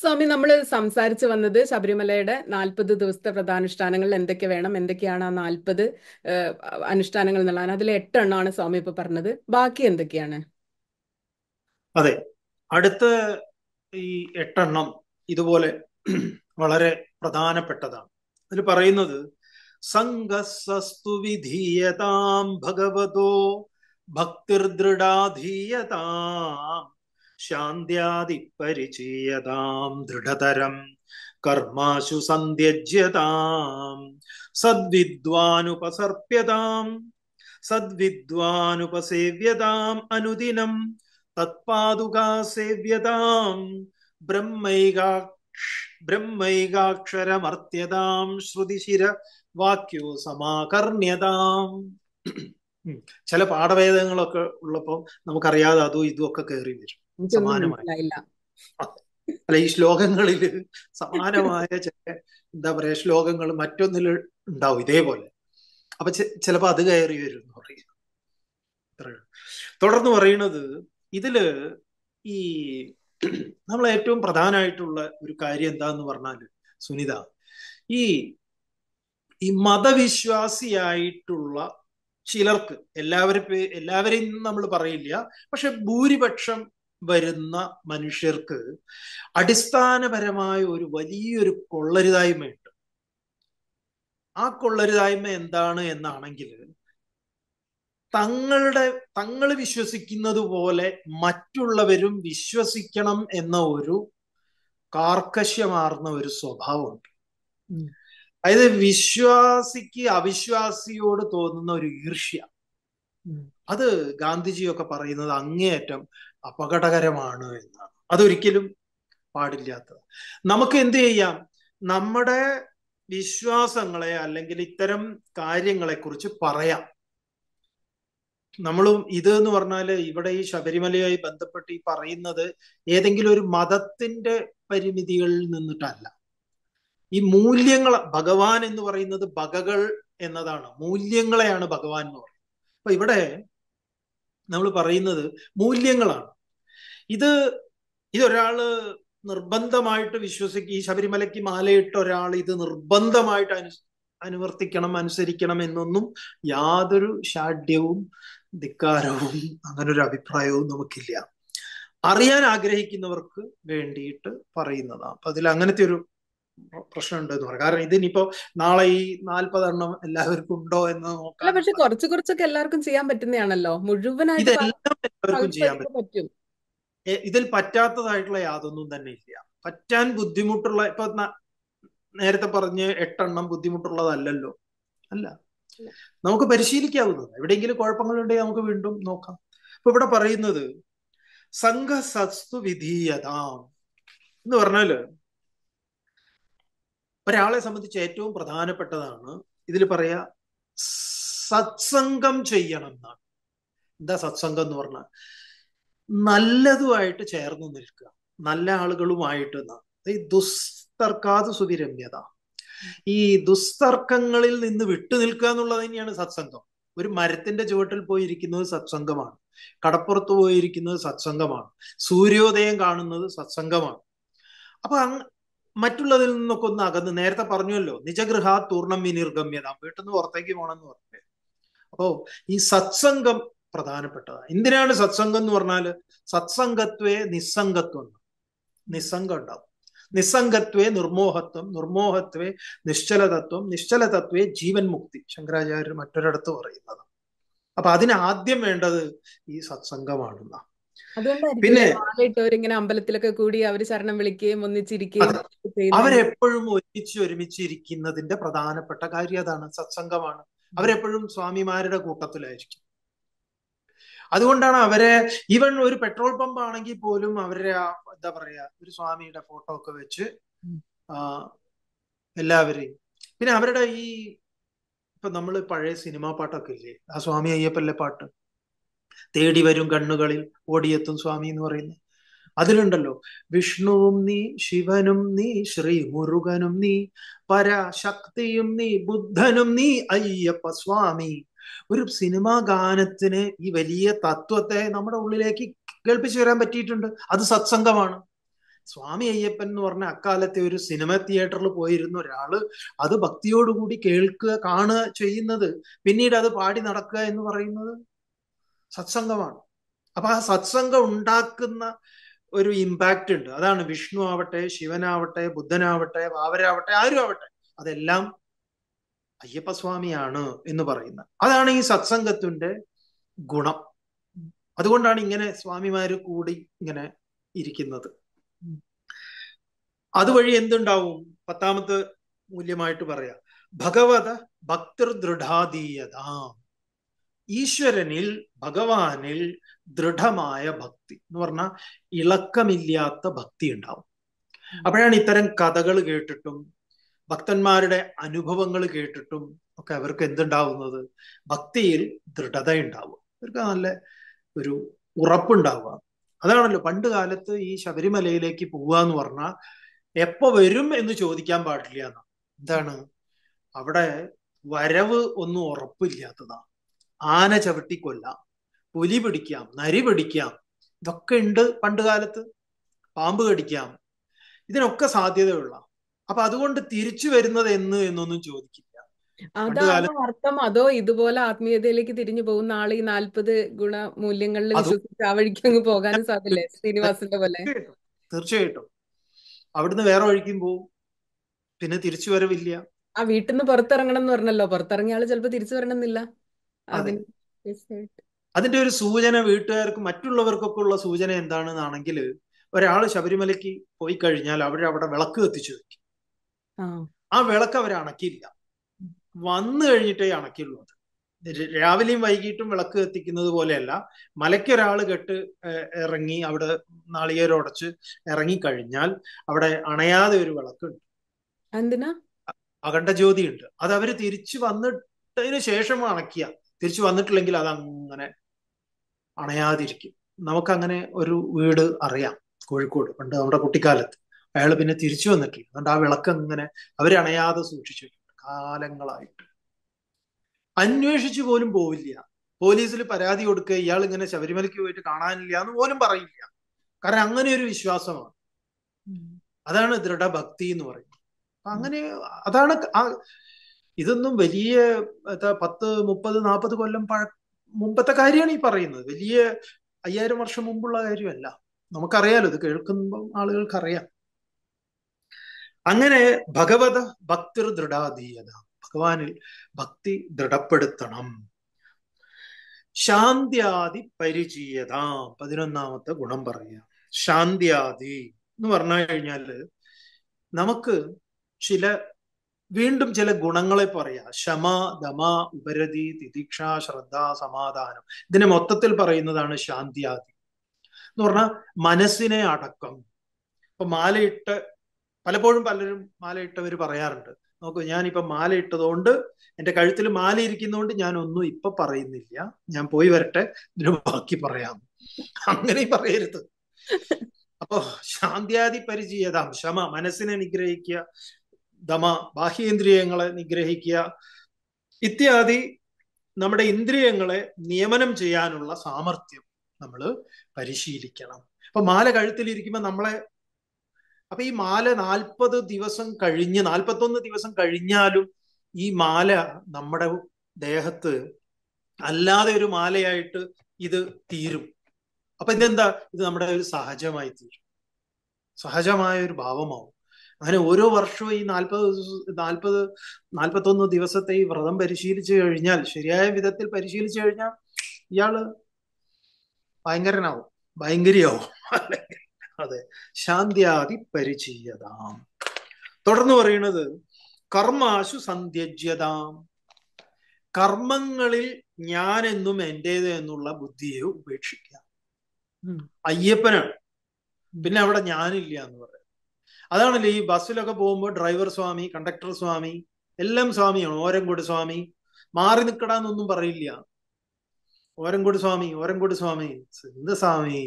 സ്വാമി നമ്മൾ സംസാരിച്ചു വന്നത് ശബരിമലയുടെ നാൽപ്പത് ദിവസത്തെ പ്രധാനുഷ്ഠാനങ്ങൾ എന്തൊക്കെ വേണം എന്തൊക്കെയാണ് ആ നാൽപ്പത് അനുഷ്ഠാനങ്ങൾ എന്നുള്ളത് അതിൽ എട്ടെണ്ണമാണ് സ്വാമി ഇപ്പൊ പറഞ്ഞത് ബാക്കി എന്തൊക്കെയാണ് അതെ അടുത്ത ഈ എട്ടെണ്ണം ഇതുപോലെ വളരെ പ്രധാനപ്പെട്ടതാണ് അതിൽ പറയുന്നത് സംഘസ്സസ്തു വിധീയതാം ഭഗവതോ ഭക്തിർദൃഢാധീയതാം ശാന്ത്യാതിപരിചീയതാം ദൃഢതരം കർമാശു സന്ധ്യജ്യതാം സദ്വിദ്വാനുപസർപ്യതാം സദ്വിദ്വാനുപസേവ്യതാം അനുദിനം തത്പാദുകാ സേവ്യതാം ബ്രഹ്മൈകാക്ഷരമർത്യതാം ശ്രുതിശിര വാക്യോ സമാകർണ്യതാം ചില പാഠഭേദങ്ങളൊക്കെ ഉള്ളപ്പോൾ നമുക്കറിയാതെ അതും ഇതും ഒക്കെ കയറി വരും അല്ല ഈ ശ്ലോകങ്ങളിൽ സമാനമായ ചില എന്താ പറയാ ശ്ലോകങ്ങൾ മറ്റൊന്നിൽ ഉണ്ടാവും ഇതേപോലെ അപ്പൊ ചിലപ്പോ അത് കയറി വരും എന്ന് പറയും തുടർന്ന് പറയുന്നത് ഇതില് ഈ നമ്മൾ ഏറ്റവും പ്രധാനമായിട്ടുള്ള ഒരു കാര്യം എന്താന്ന് പറഞ്ഞാൽ സുനിത ഈ ഈ മതവിശ്വാസിയായിട്ടുള്ള ചിലർക്ക് എല്ലാവരും എല്ലാവരെയും നമ്മൾ പറയില്ല പക്ഷെ ഭൂരിപക്ഷം വരുന്ന മനുഷ്യർക്ക് അടിസ്ഥാനപരമായ ഒരു വലിയൊരു കൊള്ളരുതായ്മയുണ്ട് ആ കൊള്ളരുതായ്മ എന്താണ് എന്നാണെങ്കിൽ തങ്ങളുടെ തങ്ങൾ വിശ്വസിക്കുന്നത് പോലെ മറ്റുള്ളവരും വിശ്വസിക്കണം എന്ന ഒരു കാർക്കശ്യമാർന്ന ഒരു സ്വഭാവമുണ്ട് അതായത് വിശ്വാസിക്ക് അവിശ്വാസിയോട് തോന്നുന്ന ഒരു ഈർഷ്യ അത് ഗാന്ധിജിയൊക്കെ പറയുന്നത് അങ്ങേയറ്റം അപകടകരമാണ് എന്നാണ് അതൊരിക്കലും പാടില്ലാത്തത് നമുക്ക് എന്ത് ചെയ്യാം നമ്മുടെ വിശ്വാസങ്ങളെ അല്ലെങ്കിൽ ഇത്തരം കാര്യങ്ങളെ കുറിച്ച് പറയാം നമ്മളും ഇത് എന്ന് പറഞ്ഞാൽ ഇവിടെ ഈ ശബരിമലയായി ബന്ധപ്പെട്ട് ഈ പറയുന്നത് ഏതെങ്കിലും ഒരു മതത്തിന്റെ പരിമിതികളിൽ നിന്നിട്ടല്ല ഈ മൂല്യങ്ങൾ ഭഗവാൻ എന്ന് പറയുന്നത് ബകകൾ എന്നതാണ് മൂല്യങ്ങളെയാണ് ഭഗവാൻ എന്ന് പറയുന്നത് അപ്പൊ ഇവിടെ നമ്മൾ പറയുന്നത് മൂല്യങ്ങളാണ് ഇത് ഇതൊരാള് നിർബന്ധമായിട്ട് വിശ്വസിക്കുക ഈ ശബരിമലയ്ക്ക് മാലയിട്ട ഒരാൾ ഇത് നിർബന്ധമായിട്ട് അനു അനുവർത്തിക്കണം അനുസരിക്കണം എന്നൊന്നും യാതൊരു ഷാഢ്യവും ധിക്കാരവും അങ്ങനെ ഒരു അഭിപ്രായവും നമുക്കില്ല അറിയാൻ ആഗ്രഹിക്കുന്നവർക്ക് വേണ്ടിയിട്ട് പറയുന്നതാണ് അപ്പൊ അതിൽ അങ്ങനത്തെ ഒരു പ്രശ്നമുണ്ട് എന്ന് പറയാം കാരണം ഇതിനിപ്പോ നാളെ ഈ നാല്പതെണ്ണം എല്ലാവർക്കും ഉണ്ടോ എന്ന് നോക്കാം പക്ഷെ കുറച്ച് കുറച്ചൊക്കെ എല്ലാവർക്കും ചെയ്യാൻ പറ്റുന്നതാണല്ലോ മുഴുവനായിട്ട് ഇതെല്ലാം എല്ലാവർക്കും ചെയ്യാൻ പറ്റും ഇതിൽ പറ്റാത്തതായിട്ടുള്ള യാതൊന്നും തന്നെ ഇല്ല പറ്റാൻ ബുദ്ധിമുട്ടുള്ള ഇപ്പൊ നേരത്തെ പറഞ്ഞ് എട്ടെണ്ണം ബുദ്ധിമുട്ടുള്ളതല്ലല്ലോ അല്ല നമുക്ക് പരിശീലിക്കാവുന്നത് എവിടെയെങ്കിലും കുഴപ്പങ്ങളുണ്ടെങ്കിൽ നമുക്ക് വീണ്ടും നോക്കാം അപ്പൊ ഇവിടെ പറയുന്നത് സംഘ വിധീയതാം എന്ന് പറഞ്ഞാല് ഒരാളെ സംബന്ധിച്ച് ഏറ്റവും പ്രധാനപ്പെട്ടതാണ് ഇതിൽ പറയാ സത്സംഗം ചെയ്യണം എന്നാണ് എന്താ സത്സംഗം എന്ന് പറഞ്ഞാൽ നല്ലതുമായിട്ട് ചേർന്ന് നിൽക്കുക നല്ല ആളുകളുമായിട്ട് ഈ ദുസ്തർക്കാത് സുതിരമ്യത ഈ ദുസ്തർക്കങ്ങളിൽ നിന്ന് വിട്ടു നിൽക്കുക എന്നുള്ളത് തന്നെയാണ് സത്സംഗം ഒരു മരത്തിന്റെ ചുവട്ടിൽ പോയിരിക്കുന്നത് സത്സംഗമാണ് കടപ്പുറത്ത് പോയിരിക്കുന്നത് സത്സംഗമാണ് സൂര്യോദയം കാണുന്നത് സത്സംഗമാണ് അപ്പൊ മറ്റുള്ളതിൽ നിന്നൊക്കെ ഒന്ന് അകന്ന് നേരത്തെ പറഞ്ഞുവല്ലോ നിജഗൃഹ തൂർണം വിനിർഗമ്യത വീട്ടിൽ നിന്ന് പുറത്തേക്ക് പോകണം എന്ന് പറഞ്ഞത് അപ്പോ ഈ സത്സംഗം പ്രധാനപ്പെട്ടതാണ് എന്തിനാണ് സത്സംഗം എന്ന് പറഞ്ഞാൽ സത്സംഗത്വേ നിസ്സംഗത്വം നിസ്സംഗം ഉണ്ടാവും നിസ്സംഗത്വേ നിർമോഹത്വം നിർമോഹത്വേ നിശ്ചലതത്വം നിശ്ചലതത്വേ ജീവൻ മുക്തി ശങ്കരാചാര്യർ മറ്റൊരിടത്ത് പറയുന്നത് അപ്പൊ അതിന് ആദ്യം വേണ്ടത് ഈ സത്സംഗമാണെന്നാണ് പിന്നെ ഇങ്ങനെ അമ്പലത്തിലൊക്കെ കൂടി അവര് ശരണം വിളിക്കുകയും ഒന്നിച്ചിരിക്കുകയും അവരെപ്പോഴും ഒരുമിച്ച് ഒരുമിച്ച് ഇരിക്കുന്നതിന്റെ പ്രധാനപ്പെട്ട കാര്യം അതാണ് സത്സംഗമാണ് അവരെപ്പോഴും സ്വാമിമാരുടെ കൂട്ടത്തിലായിരിക്കും അതുകൊണ്ടാണ് അവരെ ഈവൻ ഒരു പെട്രോൾ പമ്പ് ആണെങ്കിൽ പോലും അവരെ എന്താ പറയാ ഒരു സ്വാമിയുടെ ഫോട്ടോ ഒക്കെ വെച്ച് എല്ലാവരെയും പിന്നെ അവരുടെ ഈ ഇപ്പൊ നമ്മൾ പഴയ സിനിമാ പാട്ടൊക്കെ ഇല്ലേ ആ സ്വാമി അയ്യപ്പല്ലെ പാട്ട് തേടി വരും കണ്ണുകളിൽ ഓടിയെത്തും സ്വാമി എന്ന് പറയുന്നത് അതിലുണ്ടല്ലോ വിഷ്ണുവും നീ ശിവനും നീ ശ്രീ മുരുകനും നീ പരാശക്തിയും നീ ബുദ്ധനും നീ അയ്യപ്പ സ്വാമി ഒരു സിനിമാ ഗാനത്തിന് ഈ വലിയ തത്വത്തെ നമ്മുടെ ഉള്ളിലേക്ക് കേൾപ്പിച്ചു വരാൻ പറ്റിയിട്ടുണ്ട് അത് സത്സംഗമാണ് സ്വാമി അയ്യപ്പൻ എന്ന് പറഞ്ഞ അക്കാലത്തെ ഒരു സിനിമ തിയേറ്ററിൽ പോയിരുന്ന ഒരാള് അത് ഭക്തിയോടുകൂടി കേൾക്കുക കാണുക ചെയ്യുന്നത് പിന്നീട് അത് പാടി നടക്കുക എന്ന് പറയുന്നത് സത്സംഗമാണ് അപ്പൊ ആ സത്സംഗം ഉണ്ടാക്കുന്ന ഒരു ഇമ്പാക്റ്റ് ഉണ്ട് അതാണ് വിഷ്ണു ആവട്ടെ ശിവനാവട്ടെ ബുദ്ധനാവട്ടെ വാവരാവട്ടെ ആരും ആവട്ടെ അതെല്ലാം അയ്യപ്പസ്വാമിയാണ് എന്ന് പറയുന്നത് അതാണ് ഈ സത്സംഗത്തിന്റെ ഗുണം അതുകൊണ്ടാണ് ഇങ്ങനെ സ്വാമിമാര് കൂടി ഇങ്ങനെ ഇരിക്കുന്നത് അതുവഴി എന്തുണ്ടാവും പത്താമത്തെ മൂല്യമായിട്ട് പറയാ ഭഗവത ഭക്തൃദൃഢാദീയതാം ഈശ്വരനിൽ ഭഗവാനിൽ ദൃഢമായ ഭക്തി എന്ന് പറഞ്ഞാൽ ഇളക്കമില്ലാത്ത ഭക്തി ഉണ്ടാവും അപ്പോഴാണ് ഇത്തരം കഥകൾ കേട്ടിട്ടും ഭക്തന്മാരുടെ അനുഭവങ്ങൾ കേട്ടിട്ടും ഒക്കെ അവർക്ക് എന്തുണ്ടാവുന്നത് ഭക്തിയിൽ ദൃഢത ഉണ്ടാവും അവർക്ക് നല്ല ഒരു ഉറപ്പുണ്ടാവുക അതാണല്ലോ പണ്ട് കാലത്ത് ഈ ശബരിമലയിലേക്ക് പോവുക എന്ന് പറഞ്ഞാൽ എപ്പോ വരും എന്ന് ചോദിക്കാൻ പാടില്ല എന്നാണ് എന്താണ് അവിടെ വരവ് ഒന്നും ഉറപ്പില്ലാത്തതാണ് ആന ചവിട്ടിക്കൊല്ലാം പുലി പിടിക്കാം നരി പിടിക്കാം ഇതൊക്കെ ഉണ്ട് പണ്ട് കാലത്ത് പാമ്പ് കടിക്കാം ഇതിനൊക്കെ സാധ്യതയുള്ള അപ്പൊ അതുകൊണ്ട് തിരിച്ചു വരുന്നത് എന്ന് എന്നൊന്നും ചോദിക്കില്ല അതാണോ അർത്ഥം അതോ ഇതുപോലെ ആത്മീയതയിലേക്ക് തിരിഞ്ഞു പോകുന്ന ആൾ ഈ നാല്പത് ഗുണ മൂല്യങ്ങളിൽ വിശ്വസിച്ച് ആ വഴിക്ക് അങ്ങ് പോകാനും സാധ്യല്ലേ ശ്രീനിവാസിന്റെ പോലെ തീർച്ചയായിട്ടും അവിടുന്ന് വേറെ വഴിക്കും പോവും പിന്നെ തിരിച്ചു വരവില്ല ആ വീട്ടിൽ നിന്ന് പുറത്തിറങ്ങണം എന്ന് പറഞ്ഞല്ലോ പുറത്തിറങ്ങിയ ആള് ചിലപ്പോ തിരിച്ചു വരണമെന്നില്ല അതിന്റെ ഒരു സൂചന വീട്ടുകാർക്ക് മറ്റുള്ളവർക്കൊക്കെ ഉള്ള സൂചന എന്താണെന്നാണെങ്കിൽ ഒരാൾ ശബരിമലയ്ക്ക് പോയി കഴിഞ്ഞാൽ അവര് അവിടെ വിളക്ക് കത്തിച്ചു വെക്കും ആ വിളക്ക് അവർ അണക്കിയില്ല വന്നു കഴിഞ്ഞിട്ടേ അത് രാവിലെയും വൈകിട്ടും വിളക്ക് കത്തിക്കുന്നത് പോലെയല്ല മലയ്ക്കൊരാൾ ഒരാൾ കെട്ട് ഇറങ്ങി അവിടെ നാളികേരടച്ച് ഇറങ്ങിക്കഴിഞ്ഞാൽ അവിടെ അണയാതെ ഒരു വിളക്കുണ്ട് അഖണ്ഡ ജ്യോതി ഉണ്ട് അത് അവര് തിരിച്ചു വന്നിട്ടതിന് ശേഷം അണക്കിയ തിരിച്ചു വന്നിട്ടില്ലെങ്കിൽ അത് അങ്ങനെ അണയാതിരിക്കും നമുക്കങ്ങനെ ഒരു വീട് അറിയാം കോഴിക്കോട് പണ്ട് നമ്മുടെ കുട്ടിക്കാലത്ത് അയാൾ പിന്നെ തിരിച്ചു വന്നിട്ടില്ല അതുകൊണ്ട് ആ വിളക്ക് അങ്ങനെ അവരണയാതെ സൂക്ഷിച്ചിട്ടുണ്ട് കാലങ്ങളായിട്ട് അന്വേഷിച്ചു പോലും പോവില്ല പോലീസിൽ പരാതി കൊടുക്കുക ഇയാൾ ഇങ്ങനെ ശബരിമലയ്ക്ക് പോയിട്ട് കാണാനില്ല എന്ന് പോലും പറയില്ല കാരണം അങ്ങനെ ഒരു വിശ്വാസമാണ് അതാണ് ദൃഢഭക്തി എന്ന് പറയുന്നത് അങ്ങനെ അതാണ് ഇതൊന്നും വലിയ പത്ത് മുപ്പത് നാൽപ്പത് കൊല്ലം പഴ മുമ്പത്തെ കാര്യമാണ് ഈ പറയുന്നത് വലിയ അയ്യായിരം വർഷം മുമ്പുള്ള കാര്യമല്ല നമുക്കറിയാലോ ഇത് കേൾക്കുമ്പോൾ ആളുകൾക്കറിയാം അങ്ങനെ ഭഗവത ഭക്തിർ ദൃഢാധീയത ഭഗവാനിൽ ഭക്തി ദൃഢപ്പെടുത്തണം ശാന്തിയാദി പരിചീയത പതിനൊന്നാമത്തെ ഗുണം പറയാം ശാന്തിയാദി എന്ന് പറഞ്ഞു കഴിഞ്ഞാൽ നമുക്ക് ചില വീണ്ടും ചില ഗുണങ്ങളെ പറയാ ശമ ദമ ഉപരതി തിതിക്ഷ ശ്രദ്ധ സമാധാനം ഇതിനെ മൊത്തത്തിൽ പറയുന്നതാണ് ശാന്തിയാദി എന്ന് പറഞ്ഞാൽ മനസ്സിനെ അടക്കം ഇപ്പൊ മാലയിട്ട് പലപ്പോഴും പലരും മാലയിട്ടവർ പറയാറുണ്ട് നോക്കൂ ഞാനിപ്പോ മാല ഇട്ടതുകൊണ്ട് എൻ്റെ കഴുത്തിൽ മാല ഇരിക്കുന്നതുകൊണ്ട് ഞാൻ ഒന്നും ഇപ്പൊ പറയുന്നില്ല ഞാൻ പോയി വരട്ടെ ഇതിന് ബാക്കി പറയാം അങ്ങനെ പറയരുത് അപ്പോ ശാന്തിയാദി പരിചയതാം ശമ മനസ്സിനെ നിഗ്രഹിക്കുക ദമ ബാഹ്യേന്ദ്രിയങ്ങളെ നിഗ്രഹിക്കുക ഇത്യാദി നമ്മുടെ ഇന്ദ്രിയങ്ങളെ നിയമനം ചെയ്യാനുള്ള സാമർഥ്യം നമ്മൾ പരിശീലിക്കണം അപ്പൊ മാല കഴുത്തിലിരിക്കുമ്പോൾ നമ്മളെ അപ്പൊ ഈ മാല നാൽപ്പത് ദിവസം കഴിഞ്ഞ് നാൽപ്പത്തൊന്ന് ദിവസം കഴിഞ്ഞാലും ഈ മാല നമ്മുടെ ദേഹത്ത് അല്ലാതെ ഒരു മാലയായിട്ട് ഇത് തീരും അപ്പൊ ഇതെന്താ ഇത് നമ്മുടെ ഒരു സഹജമായി തീരും സഹജമായ ഒരു ഭാവമാവും അങ്ങനെ ഓരോ വർഷവും ഈ നാൽപ്പത് നാൽപ്പത് നാൽപ്പത്തൊന്ന് ദിവസത്തെ ഈ വ്രതം പരിശീലിച്ചു കഴിഞ്ഞാൽ ശരിയായ വിധത്തിൽ പരിശീലിച്ചു കഴിഞ്ഞാൽ ഇയാള് ഭയങ്കരനാവും ഭയങ്കരിയാവും അതെ ശാന്തിയാതി പരിചീയതാം തുടർന്ന് പറയുന്നത് കർമാശു സന്ധ്യജ്യതാം കർമ്മങ്ങളിൽ എന്നും എൻ്റേത് എന്നുള്ള ബുദ്ധിയെ ഉപേക്ഷിക്കാം അയ്യപ്പനാണ് പിന്നെ അവിടെ ഞാനില്ല എന്ന് പറയാം അതാണല്ലോ ഈ ബസ്സിലൊക്കെ പോകുമ്പോൾ ഡ്രൈവർ സ്വാമി കണ്ടക്ടർ സ്വാമി എല്ലാം സ്വാമിയാണ് ഓരംകോട് സ്വാമി മാറി നിൽക്കടാന്നൊന്നും പറയില്ല ഓരംകോട് സ്വാമി ഓരംകോട് സ്വാമി എന്ത് സ്വാമി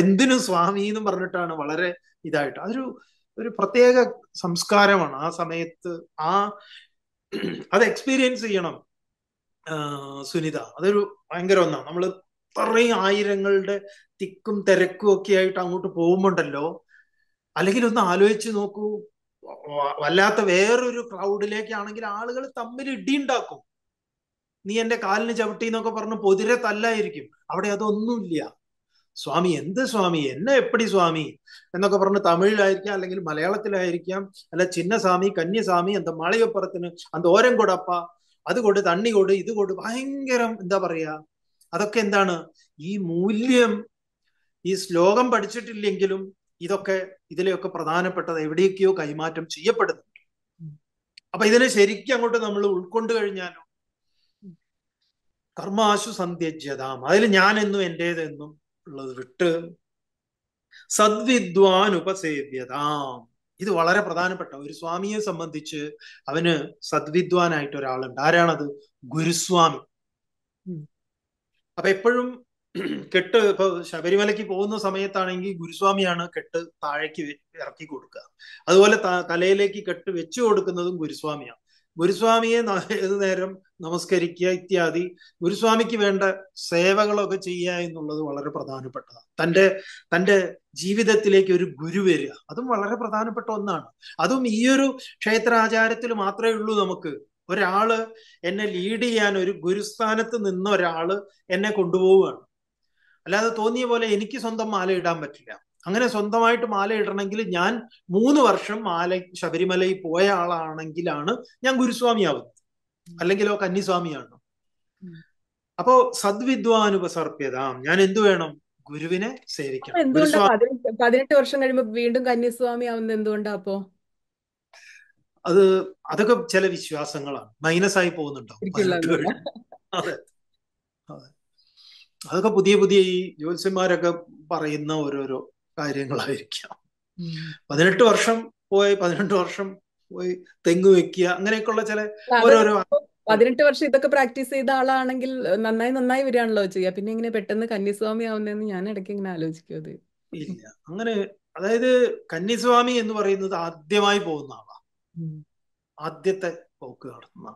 എന്തിനും സ്വാമി എന്നും പറഞ്ഞിട്ടാണ് വളരെ ഇതായിട്ട് അതൊരു ഒരു പ്രത്യേക സംസ്കാരമാണ് ആ സമയത്ത് ആ അത് എക്സ്പീരിയൻസ് ചെയ്യണം സുനിത അതൊരു ഭയങ്കര ഒന്നാണ് നമ്മൾ ഇത്രയും ആയിരങ്ങളുടെ തിക്കും തിരക്കും ഒക്കെ ആയിട്ട് അങ്ങോട്ട് പോകുമ്പോണ്ടല്ലോ അല്ലെങ്കിൽ ഒന്ന് ആലോചിച്ച് നോക്കൂ വല്ലാത്ത വേറൊരു ക്രൗഡിലേക്കാണെങ്കിൽ ആളുകൾ തമ്മിൽ ഇടിയുണ്ടാക്കും നീ എന്റെ കാലിന് ചവിട്ടി എന്നൊക്കെ പറഞ്ഞു പൊതിരെ തല്ലായിരിക്കും അവിടെ അതൊന്നുമില്ല സ്വാമി എന്ത് സ്വാമി എന്നെ എപ്പടി സ്വാമി എന്നൊക്കെ പറഞ്ഞ് തമിഴിലായിരിക്കാം അല്ലെങ്കിൽ മലയാളത്തിലായിരിക്കാം അല്ല ചിന്നസ്വാമി കന്യസ്വാമി എന്താ മാളികപ്പുറത്തിന് അന്ത ഓരം കൊടപ്പ അത് കൊണ്ട് തണ്ണി കൊണ്ട് ഇത് കൊണ്ട് ഭയങ്കരം എന്താ പറയാ അതൊക്കെ എന്താണ് ഈ മൂല്യം ഈ ശ്ലോകം പഠിച്ചിട്ടില്ലെങ്കിലും ഇതൊക്കെ ഇതിലെയൊക്കെ പ്രധാനപ്പെട്ടത് എവിടേക്കോ കൈമാറ്റം ചെയ്യപ്പെടുന്നുണ്ട് അപ്പൊ ഇതിനെ ശരിക്കും അങ്ങോട്ട് നമ്മൾ ഉൾക്കൊണ്ടു കഴിഞ്ഞാലോ കർമാശു സന്ധ്യജ്യതാം അതിൽ ഞാൻ എന്നും എൻ്റേതെന്നും ഉള്ളത് വിട്ട് സദ്വിദ്വാൻ ഉപസേവ്യതാം ഇത് വളരെ പ്രധാനപ്പെട്ട ഒരു സ്വാമിയെ സംബന്ധിച്ച് അവന് സദ്വിദ്വാനായിട്ട് ഒരാളുണ്ട് ആരാണത് ഗുരുസ്വാമി അപ്പൊ എപ്പോഴും കെട്ട് ഇപ്പൊ ശബരിമലയ്ക്ക് പോകുന്ന സമയത്താണെങ്കിൽ ഗുരുസ്വാമിയാണ് കെട്ട് താഴേക്ക് ഇറക്കി കൊടുക്കുക അതുപോലെ തലയിലേക്ക് കെട്ട് വെച്ചു കൊടുക്കുന്നതും ഗുരുസ്വാമിയാണ് ഗുരുസ്വാമിയെ ഏത് നേരം നമസ്കരിക്കുക ഇത്യാദി ഗുരുസ്വാമിക്ക് വേണ്ട സേവകളൊക്കെ ചെയ്യുക എന്നുള്ളത് വളരെ പ്രധാനപ്പെട്ടതാണ് തൻ്റെ തൻ്റെ ജീവിതത്തിലേക്ക് ഒരു ഗുരു വരിക അതും വളരെ പ്രധാനപ്പെട്ട ഒന്നാണ് അതും ഈ ഒരു ക്ഷേത്രാചാരത്തിൽ മാത്രമേ ഉള്ളൂ നമുക്ക് ഒരാള് എന്നെ ലീഡ് ചെയ്യാൻ ഒരു ഗുരുസ്ഥാനത്ത് നിന്ന ഒരാള് എന്നെ കൊണ്ടുപോവുകയാണ് അല്ലാതെ തോന്നിയ പോലെ എനിക്ക് സ്വന്തം മാല ഇടാൻ പറ്റില്ല അങ്ങനെ സ്വന്തമായിട്ട് മാല ഇടണമെങ്കിൽ ഞാൻ മൂന്ന് വർഷം മാല ശബരിമലയിൽ പോയ ആളാണെങ്കിലാണ് ഞാൻ ഗുരുസ്വാമിയാവുന്നത് അല്ലെങ്കിലോ കന്നിസ്വാമിയാണ് അപ്പോ സദ്വിദ്വാനുപസർപ്യതാം ഞാൻ എന്തു വേണം ഗുരുവിനെ സേവിക്കണം പതിനെട്ട് വർഷം കഴിയുമ്പോൾ വീണ്ടും കന്നിസ്വാമി ആവുന്നത് എന്തുകൊണ്ടാ അപ്പോ അത് അതൊക്കെ ചില വിശ്വാസങ്ങളാണ് മൈനസ് ആയി പോകുന്നുണ്ടോ അതെ അതെ അതൊക്കെ പുതിയ പുതിയ ഈ ജ്യോത്സ്യന്മാരൊക്കെ പറയുന്ന ഓരോരോ കാര്യങ്ങളായിരിക്കാം പതിനെട്ട് വർഷം പോയി പതിനെട്ട് വർഷം പോയി തെങ്ങ് വെക്കുക അങ്ങനെയൊക്കെയുള്ള ചില ഓരോരോ പതിനെട്ട് വർഷം ഇതൊക്കെ പ്രാക്ടീസ് ചെയ്ത ആളാണെങ്കിൽ നന്നായി നന്നായി വരികയാണല്ലോ ചെയ്യുക പിന്നെ ഇങ്ങനെ പെട്ടെന്ന് കന്യാസ്വാമി ആവുന്നതെന്ന് ഞാൻ ഇടയ്ക്ക് ഇങ്ങനെ ആലോചിക്കും അത് ഇല്ല അങ്ങനെ അതായത് കന്യാസ്വാമി എന്ന് പറയുന്നത് ആദ്യമായി പോകുന്ന ആളാ ആദ്യത്തെ പോക്ക് നടത്തുന്ന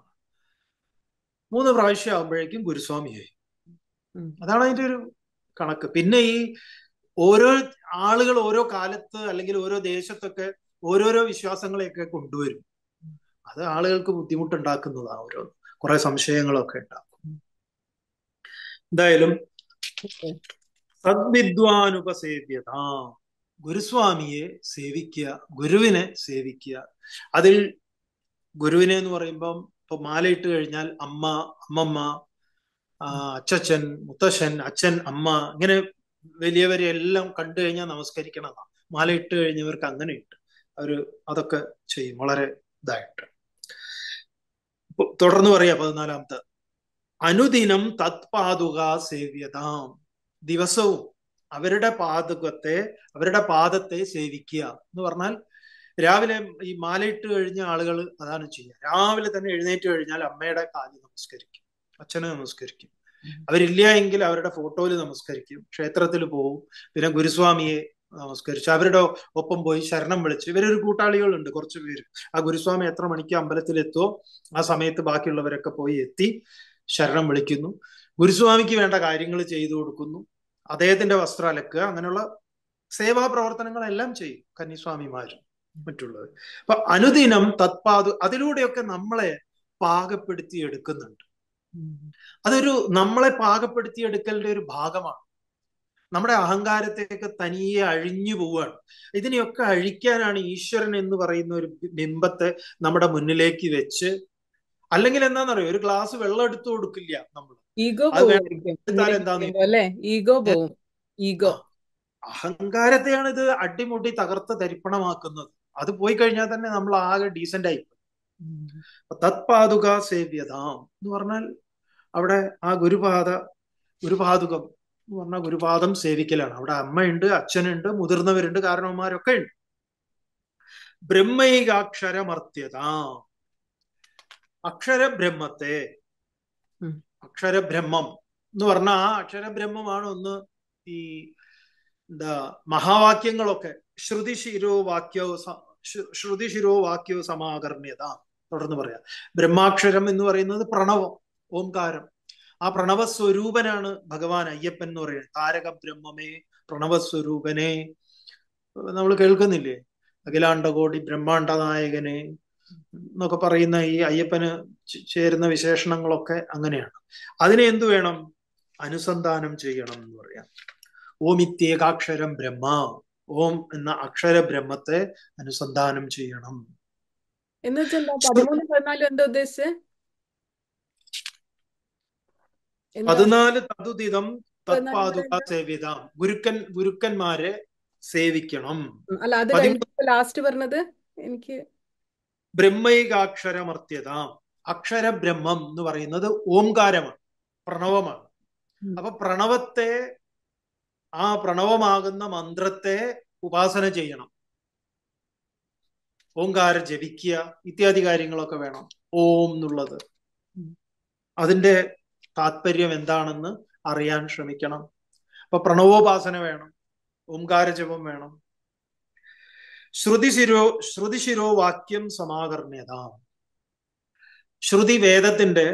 മൂന്ന് പ്രാവശ്യം ആകുമ്പോഴേക്കും ഗുരുസ്വാമിയായി അതാണ് അതിന്റെ ഒരു കണക്ക് പിന്നെ ഈ ഓരോ ആളുകൾ ഓരോ കാലത്ത് അല്ലെങ്കിൽ ഓരോ ദേശത്തൊക്കെ ഓരോരോ വിശ്വാസങ്ങളെയൊക്കെ കൊണ്ടുവരും അത് ആളുകൾക്ക് ബുദ്ധിമുട്ടുണ്ടാക്കുന്നതാണ് ഓരോ കുറെ സംശയങ്ങളൊക്കെ ഉണ്ടാക്കും എന്തായാലും സദ്വിദ്വാനുപസേവ്യത ഗുരുസ്വാമിയെ സേവിക്കുക ഗുരുവിനെ സേവിക്കുക അതിൽ ഗുരുവിനെ എന്ന് പറയുമ്പം ഇപ്പൊ മാലയിട്ട് കഴിഞ്ഞാൽ അമ്മ അമ്മമ്മ അച്ഛൻ മുത്തശ്ശൻ അച്ഛൻ അമ്മ ഇങ്ങനെ വലിയവരെ എല്ലാം കണ്ടു കഴിഞ്ഞാൽ നമസ്കരിക്കണമെന്നാണ് മാലയിട്ട് കഴിഞ്ഞവർക്ക് അങ്ങനെയുണ്ട് അവർ അതൊക്കെ ചെയ്യും വളരെ ഇതായിട്ട് തുടർന്ന് പറയാ പതിനാലാമത്തെ അനുദിനം തത്പാതുക സേവ്യതാം ദിവസവും അവരുടെ പാതകത്തെ അവരുടെ പാദത്തെ സേവിക്കുക എന്ന് പറഞ്ഞാൽ രാവിലെ ഈ മാലയിട്ട് കഴിഞ്ഞ ആളുകൾ അതാണ് ചെയ്യുക രാവിലെ തന്നെ എഴുന്നേറ്റ് കഴിഞ്ഞാൽ അമ്മയുടെ കാലി നമസ്കരിക്കും അച്ഛനെ നമസ്കരിക്കും അവരില്ല എങ്കിൽ അവരുടെ ഫോട്ടോയിൽ നമസ്കരിക്കും ക്ഷേത്രത്തിൽ പോവും പിന്നെ ഗുരുസ്വാമിയെ നമസ്കരിച്ച് അവരുടെ ഒപ്പം പോയി ശരണം വിളിച്ചു ഇവരൊരു കൂട്ടാളികളുണ്ട് കുറച്ച് പേര് ആ ഗുരുസ്വാമി എത്ര മണിക്ക് അമ്പലത്തിലെത്തുമോ ആ സമയത്ത് ബാക്കിയുള്ളവരൊക്കെ പോയി എത്തി ശരണം വിളിക്കുന്നു ഗുരുസ്വാമിക്ക് വേണ്ട കാര്യങ്ങൾ ചെയ്തു കൊടുക്കുന്നു അദ്ദേഹത്തിന്റെ വസ്ത്രം അലക്കുക അങ്ങനെയുള്ള സേവാ പ്രവർത്തനങ്ങളെല്ലാം ചെയ്യും കന്നിസ്വാമിമാരും മറ്റുള്ളവർ അപ്പൊ അനുദിനം തത്പാതു അതിലൂടെയൊക്കെ നമ്മളെ പാകപ്പെടുത്തി എടുക്കുന്നുണ്ട് അതൊരു നമ്മളെ പാകപ്പെടുത്തിയെടുക്കലിന്റെ ഒരു ഭാഗമാണ് നമ്മുടെ അഹങ്കാരത്തെയൊക്കെ തനിയെ അഴിഞ്ഞു പോവുകയാണ് ഇതിനെയൊക്കെ അഴിക്കാനാണ് ഈശ്വരൻ എന്ന് പറയുന്ന ഒരു ബിംബത്തെ നമ്മുടെ മുന്നിലേക്ക് വെച്ച് അല്ലെങ്കിൽ എന്താണെന്നറിയോ ഒരു ഗ്ലാസ് വെള്ളം എടുത്തു കൊടുക്കില്ല നമ്മൾ ഈഗോ ഈഗോ ഈഗോ അഹങ്കാരത്തെയാണ് ഇത് അടിമുടി തകർത്ത് തരിപ്പണമാക്കുന്നത് അത് പോയി കഴിഞ്ഞാൽ തന്നെ നമ്മൾ ആകെ ഡീസെന്റ് ആയി തത്പാതുക സേവ്യതാം എന്ന് പറഞ്ഞാൽ അവിടെ ആ ഗുരുപാത ഗുരുപാതുകം എന്ന് പറഞ്ഞാൽ ഗുരുപാദം സേവിക്കലാണ് അവിടെ അമ്മയുണ്ട് അച്ഛനുണ്ട് മുതിർന്നവരുണ്ട് കാരണവന്മാരൊക്കെ ഉണ്ട് ബ്രഹ്മൈകാക്ഷരമർത്യത അക്ഷരബ്രഹ്മത്തെ അക്ഷരബ്രഹ്മം എന്ന് പറഞ്ഞാൽ ആ അക്ഷരബ്രഹ്മമാണ് ഒന്ന് ഈ എന്താ മഹാവാക്യങ്ങളൊക്കെ ശ്രുതിശിരോ വാക്യോ ശ്രുതിശിരോ വാക്യോ സമാകർണ്യത തുടർന്ന് പറയാം ബ്രഹ്മാക്ഷരം എന്ന് പറയുന്നത് പ്രണവം ഓംകാരം ആ പ്രണവസ്വരൂപനാണ് ഭഗവാൻ അയ്യപ്പൻ എന്ന് പറയുന്നത് താരക ബ്രഹ്മമേ പ്രണവസ്വരൂപനെ നമ്മൾ കേൾക്കുന്നില്ലേ അഖിലാണ്ടകോടി ബ്രഹ്മാണ്ട നായകനെ എന്നൊക്കെ പറയുന്ന ഈ അയ്യപ്പന് ചേരുന്ന വിശേഷണങ്ങളൊക്കെ അങ്ങനെയാണ് അതിനെ എന്തു വേണം അനുസന്ധാനം ചെയ്യണം എന്ന് പറയാം ഓം ഇത്യേകാക്ഷരം ബ്രഹ്മ ഓം എന്ന അക്ഷര ബ്രഹ്മത്തെ അനുസന്ധാനം ചെയ്യണം എന്ന് വെച്ചാൽ പതിമൂന്ന് പതിനാലും എന്താ ഉദ്ദേശിച്ചത് പതിനാല് തതുദിതം തത്പാതുക സേവിതാം ഗുരുക്കൻ ഗുരുക്കന്മാരെ സേവിക്കണം അല്ല അത് ലാസ്റ്റ് പറഞ്ഞത് എനിക്ക് ബ്രഹ്മൈകാക്ഷരമർത്യതാം അക്ഷര ബ്രഹ്മം എന്ന് പറയുന്നത് ഓംകാരമാണ് പ്രണവമാണ് അപ്പൊ പ്രണവത്തെ ആ പ്രണവമാകുന്ന മന്ത്രത്തെ ഉപാസന ചെയ്യണം ഓങ്കാര ജപിക്കുക ഇത്യാദി കാര്യങ്ങളൊക്കെ വേണം ഓം എന്നുള്ളത് അതിന്റെ താത്പര്യം എന്താണെന്ന് അറിയാൻ ശ്രമിക്കണം അപ്പൊ പ്രണവോപാസന വേണം ഓംകാര ജപം വേണം ശ്രുതിശിരോ ശ്രുതിശിരോ വാക്യം സമാകർണ്യത ശ്രുതി വേദത്തിന്റെ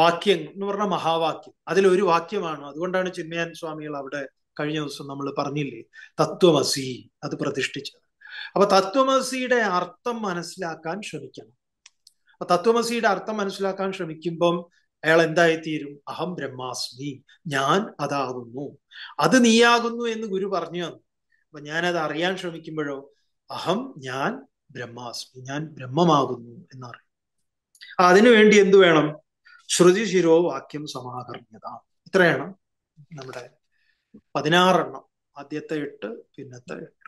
വാക്യം എന്ന് പറഞ്ഞ മഹാവാക്യം അതിലൊരു വാക്യമാണ് അതുകൊണ്ടാണ് ചിന്മയാൻ സ്വാമികൾ അവിടെ കഴിഞ്ഞ ദിവസം നമ്മൾ പറഞ്ഞില്ലേ തത്വമസി അത് പ്രതിഷ്ഠിച്ചത് അപ്പൊ തത്വമസിയുടെ അർത്ഥം മനസ്സിലാക്കാൻ ശ്രമിക്കണം അപ്പൊ തത്വമസിയുടെ അർത്ഥം മനസ്സിലാക്കാൻ ശ്രമിക്കുമ്പം അയാൾ എന്തായിത്തീരും അഹം ബ്രഹ്മാസ്മി ഞാൻ അതാകുന്നു അത് നീയാകുന്നു എന്ന് ഗുരു പറഞ്ഞു തന്നു അപ്പൊ ഞാനത് അറിയാൻ ശ്രമിക്കുമ്പോഴോ അഹം ഞാൻ ബ്രഹ്മാസ്മി ഞാൻ ബ്രഹ്മമാകുന്നു എന്നറിയും അതിനുവേണ്ടി എന്തു വേണം ശ്രുതി ശിരോ വാക്യം സമാകർണ്യത ഇത്രയാണ് നമ്മുടെ പതിനാറെണ്ണം ആദ്യത്തെ എട്ട് പിന്നത്തെ എട്ട്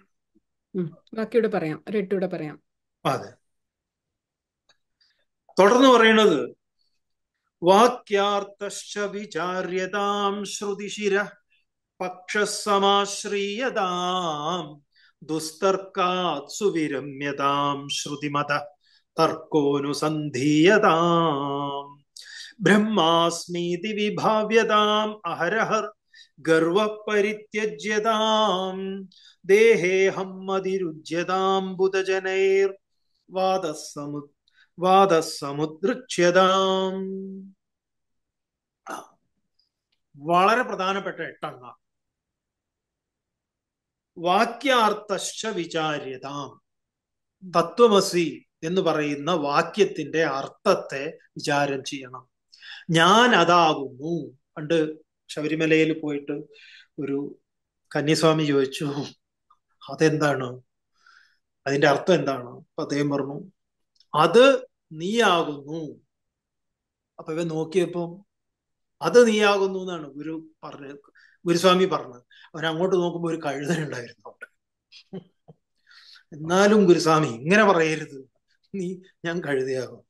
ബാക്കിയൂടെ പറയാം ഒരു എട്ടൂടെ പറയാം അതെ തുടർന്ന് പറയുന്നത് വാക്യാർത്ഥശ്ച ശ്രുതിശിര പക്ഷസമാശ്രീയതാം ദുസ്തർക്കാത് സുവിരമ്യതാം ശ്രുതിമത തർക്കോനുസന്ധീയതാം ബ്രഹ്മാസ്മീതി വിഭാവ്യതാം അഹരഹർ ഗർവപരിത്യജ്യതാം ദേഹേഹം മതിരുജ്യതാം ബുധജനൈർ വാദസമു വാദസമുദ്രച്യതാം വളരെ പ്രധാനപ്പെട്ട എട്ടെണ്ണ വാക്യാർത്ഥശ്ച വിചാര്യതാം തത്വമസി എന്ന് പറയുന്ന വാക്യത്തിന്റെ അർത്ഥത്തെ വിചാരം ചെയ്യണം ഞാൻ അതാകുന്നു പണ്ട് ശബരിമലയിൽ പോയിട്ട് ഒരു കന്യാസ്വാമി ചോദിച്ചു അതെന്താണ് അതിന്റെ അർത്ഥം എന്താണ് അപ്പൊ അദ്ദേഹം പറഞ്ഞു അത് നീയാകുന്നു അപ്പൊ ഇവ നോക്കിയപ്പം അത് നീയാകുന്നു എന്നാണ് ഗുരു പറഞ്ഞ ഗുരുസ്വാമി പറഞ്ഞത് അവൻ അങ്ങോട്ട് നോക്കുമ്പോൾ ഒരു കഴുത ഉണ്ടായിരുന്നു അവിടെ എന്നാലും ഗുരുസ്വാമി ഇങ്ങനെ പറയരുത് നീ ഞാൻ കഴുതയാകും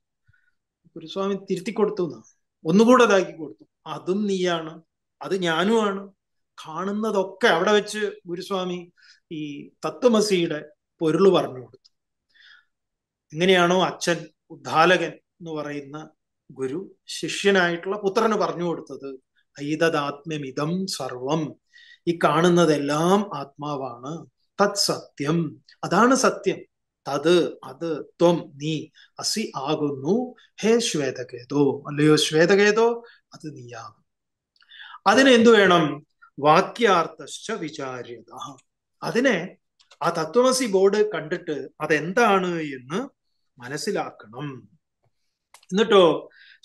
ഗുരുസ്വാമി തിരുത്തി കൊടുത്തു എന്നാണ് ഒന്നുകൂടെ ഇതാക്കി കൊടുത്തു അതും നീയാണ് അത് ഞാനുമാണ് കാണുന്നതൊക്കെ അവിടെ വെച്ച് ഗുരുസ്വാമി ഈ തത്വമസിയുടെ പൊരുൾ പറഞ്ഞു കൊടുത്തു എങ്ങനെയാണോ അച്ഛൻ ഉദ്ധാലകൻ എന്ന് പറയുന്ന ഗുരു ശിഷ്യനായിട്ടുള്ള പുത്രന് പറഞ്ഞു കൊടുത്തത് ഐതദാത്മ്യമിതം സർവം ഈ കാണുന്നതെല്ലാം ആത്മാവാണ് തത് സത്യം അതാണ് സത്യം തത് അത് ത്വം നീ അസി ആകുന്നു ഹേ ശ്വേതകേതോ അല്ലയോ ശ്വേതകേതോ അത് നീയാകുന്നു അതിന് എന്തു വേണം വാക്യാർത്ഥശ്ച വിചാര്യത അതിനെ ആ തത്വമസി ബോർഡ് കണ്ടിട്ട് അതെന്താണ് എന്ന് മനസ്സിലാക്കണം എന്നിട്ടോ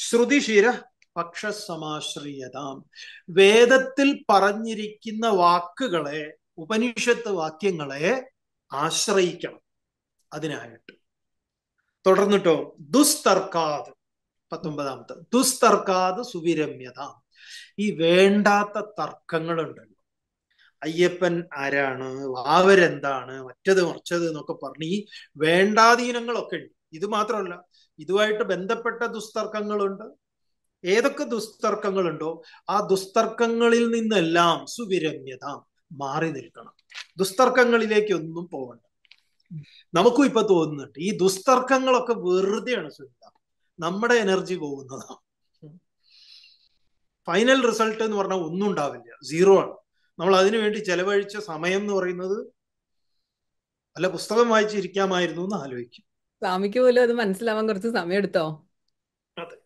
ശ്രുതിശിര പക്ഷസമാശ്രീയതാം വേദത്തിൽ പറഞ്ഞിരിക്കുന്ന വാക്കുകളെ ഉപനിഷത്ത് വാക്യങ്ങളെ ആശ്രയിക്കണം അതിനായിട്ട് തുടർന്നിട്ടോ ദുസ്തർക്കാത് പത്തൊമ്പതാമത്തെ ദുസ്തർക്കാത് സുവിരമ്യതാം ഈ വേണ്ടാത്ത തർക്കങ്ങളുണ്ടല്ലോ അയ്യപ്പൻ ആരാണ് വാവരെന്താണ് മറ്റത് മറിച്ചത് എന്നൊക്കെ പറഞ്ഞ് ഈ വേണ്ടാധീനങ്ങളൊക്കെ ഉണ്ട് ഇത് മാത്രമല്ല ഇതുമായിട്ട് ബന്ധപ്പെട്ട ദുസ്തർക്കങ്ങളുണ്ട് ഏതൊക്കെ ദുസ്തർക്കങ്ങളുണ്ടോ ആ ദുസ്തർക്കങ്ങളിൽ നിന്നെല്ലാം സുവിരമ്യത മാറി നിൽക്കണം ദുസ്തർക്കങ്ങളിലേക്ക് ഒന്നും പോകണ്ട നമുക്കും ഇപ്പൊ തോന്നുന്നുണ്ട് ഈ ദുസ്തർക്കങ്ങളൊക്കെ വെറുതെയാണ് സുനിത നമ്മുടെ എനർജി പോകുന്നതാണ് ഫൈനൽ റിസൾട്ട് എന്ന് പറഞ്ഞാൽ ഒന്നും ഉണ്ടാവില്ല സീറോ ആണ് നമ്മൾ അതിനു വേണ്ടി ചെലവഴിച്ച സമയം എന്ന് പറയുന്നത് അല്ല പുസ്തകം വായിച്ചിരിക്കാമായിരുന്നു എന്ന് ആലോചിക്കും സ്വാമിക്ക് പോലും അത് മനസ്സിലാവാൻ കുറച്ച് സമയം എടുത്തോ അതെ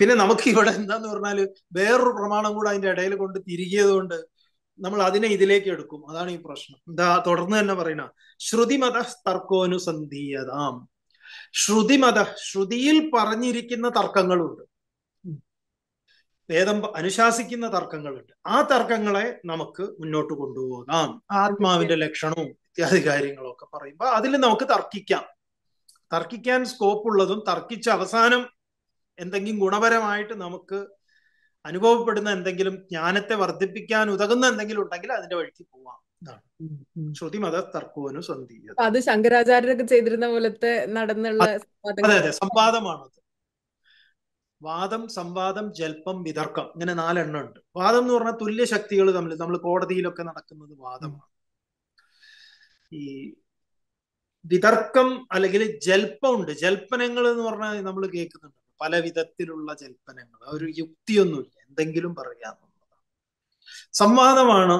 പിന്നെ നമുക്ക് ഇവിടെ എന്താന്ന് പറഞ്ഞാല് വേറൊരു പ്രമാണം കൂടെ അതിന്റെ ഇടയിൽ കൊണ്ട് തിരികിയത് കൊണ്ട് നമ്മൾ അതിനെ ഇതിലേക്ക് എടുക്കും അതാണ് ഈ പ്രശ്നം എന്താ തുടർന്ന് തന്നെ പറയണ ശ്രുതിമത തർക്കോനുസന്ധീയതാം ശ്രുതിമത ശ്രുതിയിൽ പറഞ്ഞിരിക്കുന്ന തർക്കങ്ങളുണ്ട് വേദം അനുശാസിക്കുന്ന തർക്കങ്ങളുണ്ട് ആ തർക്കങ്ങളെ നമുക്ക് മുന്നോട്ട് കൊണ്ടുപോകാം ആത്മാവിന്റെ ലക്ഷണവും ഇത്യാദി കാര്യങ്ങളൊക്കെ പറയുമ്പോൾ അതിൽ നമുക്ക് തർക്കിക്കാം തർക്കിക്കാൻ സ്കോപ്പ് ഉള്ളതും തർക്കിച്ച് അവസാനം എന്തെങ്കിലും ഗുണപരമായിട്ട് നമുക്ക് അനുഭവപ്പെടുന്ന എന്തെങ്കിലും ജ്ഞാനത്തെ വർദ്ധിപ്പിക്കാൻ ഉതകുന്ന എന്തെങ്കിലും ഉണ്ടെങ്കിൽ അതിന്റെ വഴിക്ക് പോവാം ശ്രുതി മത തർക്കോനു സന്ധി അത് ശങ്കരാചാര്യരൊക്കെ ചെയ്തിരുന്ന പോലത്തെ നടന്നുള്ള അതെ അതെ സംവാദമാണത് വാദം സംവാദം ജൽപ്പം വിതർക്കം ഇങ്ങനെ നാലെണ്ണം ഉണ്ട് വാദം എന്ന് പറഞ്ഞാൽ തുല്യ ശക്തികൾ തമ്മിൽ നമ്മൾ കോടതിയിലൊക്കെ നടക്കുന്നത് വാദമാണ് ഈ വിതർക്കം അല്ലെങ്കിൽ ജൽപ്പം ഉണ്ട് ജൽപ്പനങ്ങൾ എന്ന് പറഞ്ഞാൽ നമ്മൾ കേൾക്കുന്നുണ്ട് പല വിധത്തിലുള്ള ജൽപ്പനങ്ങൾ ഒരു യുക്തിയൊന്നുമില്ല എന്തെങ്കിലും പറയാന്നുള്ളതാണ് സംവാദമാണ്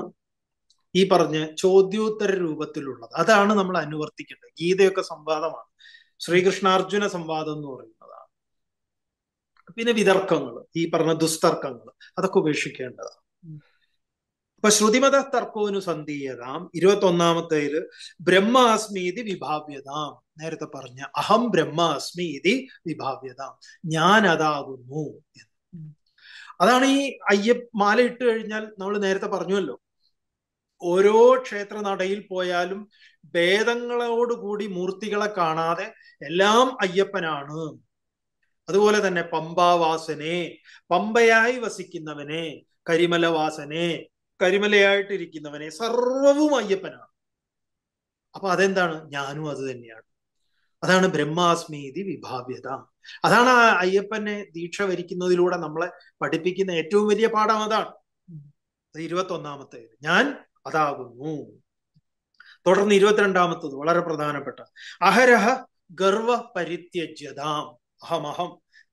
ഈ പറഞ്ഞ ചോദ്യോത്തര രൂപത്തിലുള്ളത് അതാണ് നമ്മൾ അനുവർത്തിക്കേണ്ടത് ഗീതയൊക്കെ സംവാദമാണ് ശ്രീകൃഷ്ണാർജുന സംവാദം എന്ന് പറയുന്നതാണ് പിന്നെ വിതർക്കങ്ങൾ ഈ പറഞ്ഞ ദുസ്തർക്കങ്ങൾ അതൊക്കെ ഉപേക്ഷിക്കേണ്ടതാണ് ഇപ്പൊ ശ്രുതിമത തർക്കോനു സന്ധീയതാം ഇരുപത്തി ഒന്നാമത്തേല് ബ്രഹ്മാസ്മി വിഭാവ്യതാം നേരത്തെ പറഞ്ഞ അഹം ബ്രഹ്മാസ്മി ഇത് വിഭാവ്യതാം ഞാൻ അതാകുന്നു എന്ന് അതാണ് ഈ അയ്യ മാല ഇട്ട് കഴിഞ്ഞാൽ നമ്മൾ നേരത്തെ പറഞ്ഞുവല്ലോ ഓരോ ക്ഷേത്ര നടയിൽ പോയാലും ഭേദങ്ങളോടുകൂടി മൂർത്തികളെ കാണാതെ എല്ലാം അയ്യപ്പനാണ് അതുപോലെ തന്നെ പമ്പാവാസനെ പമ്പയായി വസിക്കുന്നവനെ കരിമലവാസനെ കരിമലയായിട്ടിരിക്കുന്നവനെ സർവവും അയ്യപ്പനാണ് അപ്പൊ അതെന്താണ് ഞാനും അത് തന്നെയാണ് അതാണ് ബ്രഹ്മാസ്മീതി വിഭാവ്യത അതാണ് ആ അയ്യപ്പനെ ദീക്ഷ വരിക്കുന്നതിലൂടെ നമ്മളെ പഠിപ്പിക്കുന്ന ഏറ്റവും വലിയ പാഠം അതാണ് ഇരുപത്തൊന്നാമത്തെ ഞാൻ അതാകുന്നു തുടർന്ന് ഇരുപത്തിരണ്ടാമത്തത് വളരെ പ്രധാനപ്പെട്ട അഹരഹ ഗർവ പരിത്യജ്യതാം അഹമഹം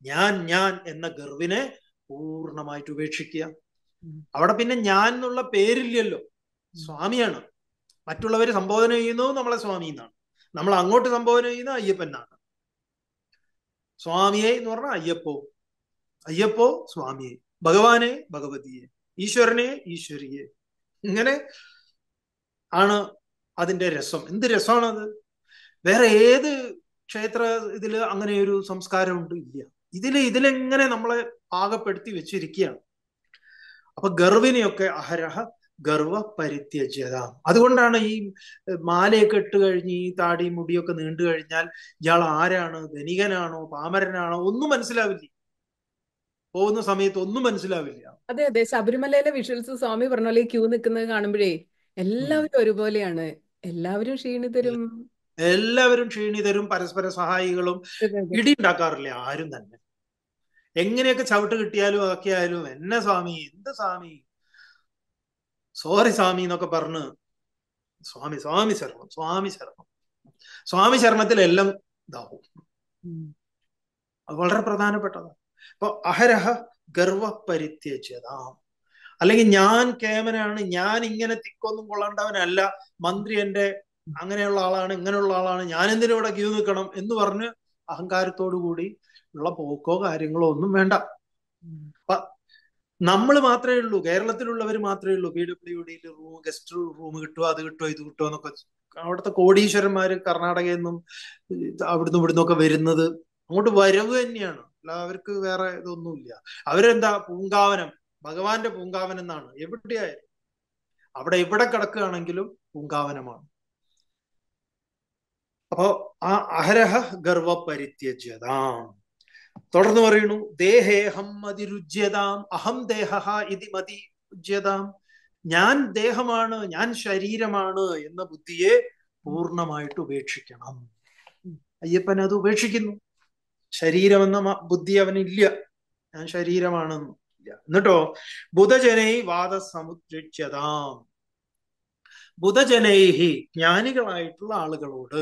ഞാൻ ഞാൻ എന്ന ഗർവിനെ പൂർണ്ണമായിട്ട് ഉപേക്ഷിക്കുക അവിടെ പിന്നെ ഞാൻ എന്നുള്ള പേരില്ലല്ലോ സ്വാമിയാണ് മറ്റുള്ളവർ സംബോധന ചെയ്യുന്നത് നമ്മളെ സ്വാമി എന്നാണ് നമ്മൾ അങ്ങോട്ട് സംബോധന ചെയ്യുന്നത് അയ്യപ്പൻ എന്നാണ് സ്വാമിയെ എന്ന് പറഞ്ഞാൽ അയ്യപ്പോ അയ്യപ്പോ സ്വാമിയെ ഭഗവാനെ ഭഗവതിയെ ഈശ്വരനെ ഈശ്വരിയെ ഇങ്ങനെ ആണ് അതിന്റെ രസം എന്ത് രസമാണത് വേറെ ഏത് ക്ഷേത്ര ഇതില് അങ്ങനെ ഒരു സംസ്കാരം ഉണ്ട് ഇല്ല ഇതില് ഇതിലെങ്ങനെ നമ്മളെ പാകപ്പെടുത്തി വെച്ചിരിക്കുകയാണ് അപ്പൊ ഗർവിനെയൊക്കെ അഹരഹ ഗർവ പരിത്യജ്യത അതുകൊണ്ടാണ് ഈ മാലയൊക്കെ ഇട്ട് കഴിഞ്ഞ് ഈ താടി മുടിയൊക്കെ നീണ്ടു കഴിഞ്ഞാൽ ഇയാൾ ആരാണ് ധനികനാണോ പാമരനാണോ ഒന്നും മനസ്സിലാവില്ല പോകുന്ന സമയത്ത് ഒന്നും മനസ്സിലാവില്ല അതെ അതെ ശബരിമലയിലെ വിഷ്വൽസ് സ്വാമി പറഞ്ഞ പോലെ ക്യൂ നിൽക്കുന്നത് കാണുമ്പോഴേ എല്ലാവരും ഒരുപോലെയാണ് എല്ലാവരും ക്ഷീണിതരും എല്ലാവരും ക്ഷീണിതരും പരസ്പര സഹായികളും ഇടി ഉണ്ടാക്കാറില്ല ആരും തന്നെ എങ്ങനെയൊക്കെ ചവിട്ട് കിട്ടിയാലും ആക്കിയാലും എന്നെ സ്വാമി എന്ത് സ്വാമി സോറി സ്വാമി എന്നൊക്കെ പറഞ്ഞ് സ്വാമി സ്വാമി ശർമ്മം സ്വാമി ശർമ്മം സ്വാമി ശർമ്മത്തിലെല്ലാം ഇതാവും അത് വളരെ പ്രധാനപ്പെട്ടതാണ് അപ്പൊ അഹരഹ ഗർവ പരിത്യജ്യതാം അല്ലെങ്കിൽ ഞാൻ കേമനാണ് ഞാൻ ഇങ്ങനെ തിക്കൊന്നും കൊള്ളേണ്ടവനല്ല മന്ത്രി എന്റെ അങ്ങനെയുള്ള ആളാണ് ഇങ്ങനെയുള്ള ആളാണ് ഞാൻ എന്തിനും ഇവിടെ ക്യൂ നിൽക്കണം എന്ന് പറഞ്ഞ് അഹങ്കാരത്തോടു കൂടി ഉള്ള പോക്കോ കാര്യങ്ങളോ ഒന്നും വേണ്ട നമ്മൾ മാത്രമേ ഉള്ളൂ കേരളത്തിലുള്ളവർ മാത്രമേ ഉള്ളൂ പി ഡബ്ല്യു ഡിയിൽ റൂം ഗസ്റ്റ് റൂം കിട്ടുമോ അത് കിട്ടുമോ ഇത് കിട്ടുമോ എന്നൊക്കെ അവിടുത്തെ കോടീശ്വരന്മാർ കർണാടകയിൽ നിന്നും അവിടുന്ന് ഇവിടുന്ന് നിന്നൊക്കെ വരുന്നത് അങ്ങോട്ട് വരവ് തന്നെയാണ് അവർക്ക് വേറെ ഇതൊന്നുമില്ല അവരെന്താ പൂങ്കാവനം ഭഗവാന്റെ പൂങ്കാവനം എന്നാണ് എവിടെയായാലും അവിടെ എവിടെ കിടക്കുകയാണെങ്കിലും പൂങ്കാവനമാണ് അപ്പോ ആ അഹരഹ ഗർവ പരിത്യജ്യതാം തുടർന്ന് പറയുന്നു ദേഹേഹം അതിരുജ്യതാം അഹം ദേഹ ഇതി മതി രുജ്യതാം ഞാൻ ദേഹമാണ് ഞാൻ ശരീരമാണ് എന്ന ബുദ്ധിയെ പൂർണ്ണമായിട്ട് ഉപേക്ഷിക്കണം അയ്യപ്പൻ അത് ഉപേക്ഷിക്കുന്നു ശരീരമെന്ന ബുദ്ധി അവനില്ല ഞാൻ ശരീരമാണെന്ന് ഇല്ല എന്നിട്ടോ ബുധജനൈ വാദസമുദ്രിച്ചതാം ബുധജനൈഹി ജ്ഞാനികളായിട്ടുള്ള ആളുകളോട്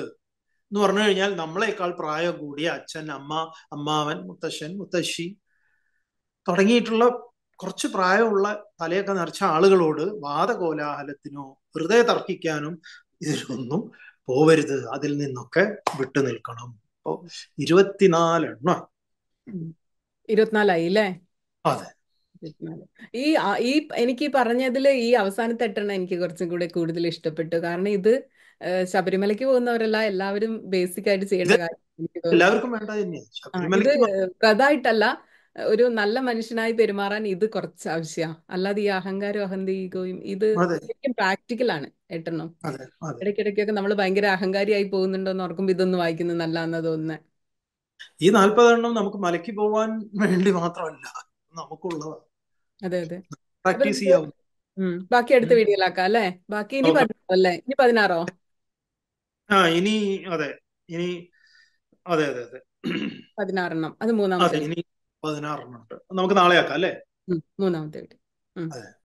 എന്ന് പറഞ്ഞു കഴിഞ്ഞാൽ നമ്മളെക്കാൾ പ്രായം കൂടിയ അച്ഛൻ അമ്മ അമ്മാവൻ മുത്തശ്ശൻ മുത്തശ്ശി തുടങ്ങിയിട്ടുള്ള കുറച്ച് പ്രായമുള്ള തലയൊക്കെ നിറച്ച ആളുകളോട് വാദകോലാഹലത്തിനോ വെറുതെ തർക്കിക്കാനും ഇതിലൊന്നും പോവരുത് അതിൽ നിന്നൊക്കെ വിട്ടു നിൽക്കണം അപ്പോ ഇരുപത്തിനാലെണ്ണം ഇരുപത്തിനാലായി അല്ലേ അതെ ഈ ഈ എനിക്ക് പറഞ്ഞതില് ഈ അവസാനത്തെ എട്ടെണ്ണം എനിക്ക് കുറച്ചും കൂടെ കൂടുതൽ ഇഷ്ടപ്പെട്ടു കാരണം ഇത് ശബരിമലയ്ക്ക് പോകുന്നവരല്ല എല്ലാവരും ബേസിക് ആയിട്ട് ചെയ്യേണ്ട കാര്യം എല്ലാവർക്കും വേണ്ട പ്രധായിട്ടല്ല ഒരു നല്ല മനുഷ്യനായി പെരുമാറാൻ ഇത് കുറച്ച് ആവശ്യമാണ് അല്ലാതെ ഈ അഹങ്കാരം അഹന്തീകയും ഇത് ശരിക്കും പ്രാക്ടിക്കൽ ആണ് ഏട്ടെണ്ണം ഇടയ്ക്കിടയ്ക്കൊക്കെ നമ്മൾ ഭയങ്കര അഹങ്കാരിയായി പോകുന്നുണ്ടോന്ന് ഓർക്കുമ്പോ ഇതൊന്നും വായിക്കുന്നത് നല്ലതെന്നാ തോന്നുന്നത് ഈ നാല്പതെണ്ണം നമുക്ക് മലക്കി പോവാൻ വേണ്ടി മാത്രമല്ല നമുക്കുള്ളതാണ് അതെ അതെ പ്രാക്ടീസ് ബാക്കി അടുത്ത വീഡിയോയിലാക്കാം അല്ലേ ബാക്കി ഇനി പതിനാറോ അല്ലേ ഇനി പതിനാറോ ആ ഇനി അതെ ഇനി അതെ അതെ അതെ പതിനാറെണ്ണം അത് മൂന്നാമത്തെ ഇനി പതിനാറെണ്ണം നമുക്ക് നാളെ ആക്കാം അല്ലേ മൂന്നാമത്തെ അതെ